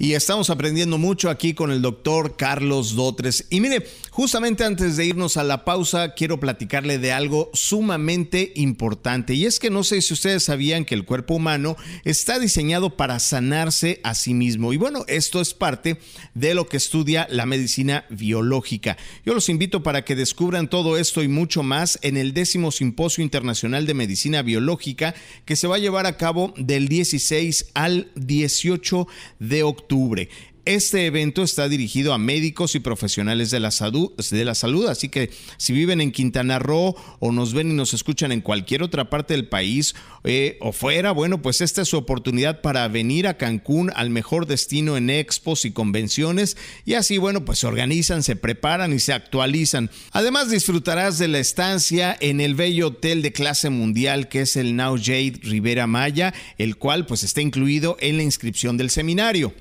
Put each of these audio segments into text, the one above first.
y estamos aprendiendo mucho aquí con el doctor Carlos Dotres. Y mire, Justamente antes de irnos a la pausa, quiero platicarle de algo sumamente importante y es que no sé si ustedes sabían que el cuerpo humano está diseñado para sanarse a sí mismo y bueno, esto es parte de lo que estudia la medicina biológica. Yo los invito para que descubran todo esto y mucho más en el décimo Simposio Internacional de Medicina Biológica que se va a llevar a cabo del 16 al 18 de octubre. Este evento está dirigido a médicos y profesionales de la, salud, de la salud, así que si viven en Quintana Roo o nos ven y nos escuchan en cualquier otra parte del país eh, o fuera, bueno, pues esta es su oportunidad para venir a Cancún al mejor destino en expos y convenciones y así, bueno, pues se organizan, se preparan y se actualizan. Además disfrutarás de la estancia en el bello hotel de clase mundial que es el Now Jade Rivera Maya, el cual pues está incluido en la inscripción del seminario.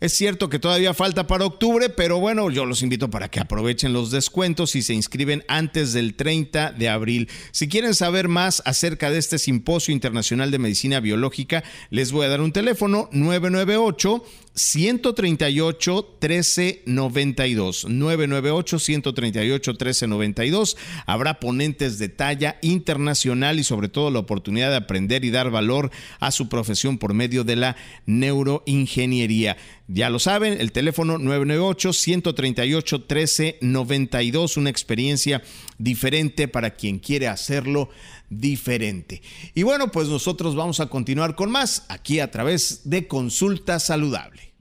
Es cierto que todavía falta para octubre, pero bueno, yo los invito para que aprovechen los descuentos y se inscriben antes del 30 de abril. Si quieren saber más acerca de este simposio internacional de medicina biológica, les voy a dar un teléfono 998 138 1392 998 138 1392 habrá ponentes de talla internacional y sobre todo la oportunidad de aprender y dar valor a su profesión por medio de la neuroingeniería. Ya lo saben, el teléfono 998-138-1392, una experiencia diferente para quien quiere hacerlo diferente. Y bueno, pues nosotros vamos a continuar con más aquí a través de Consulta Saludable.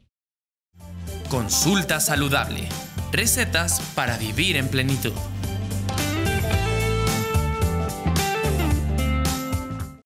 Consulta Saludable, recetas para vivir en plenitud.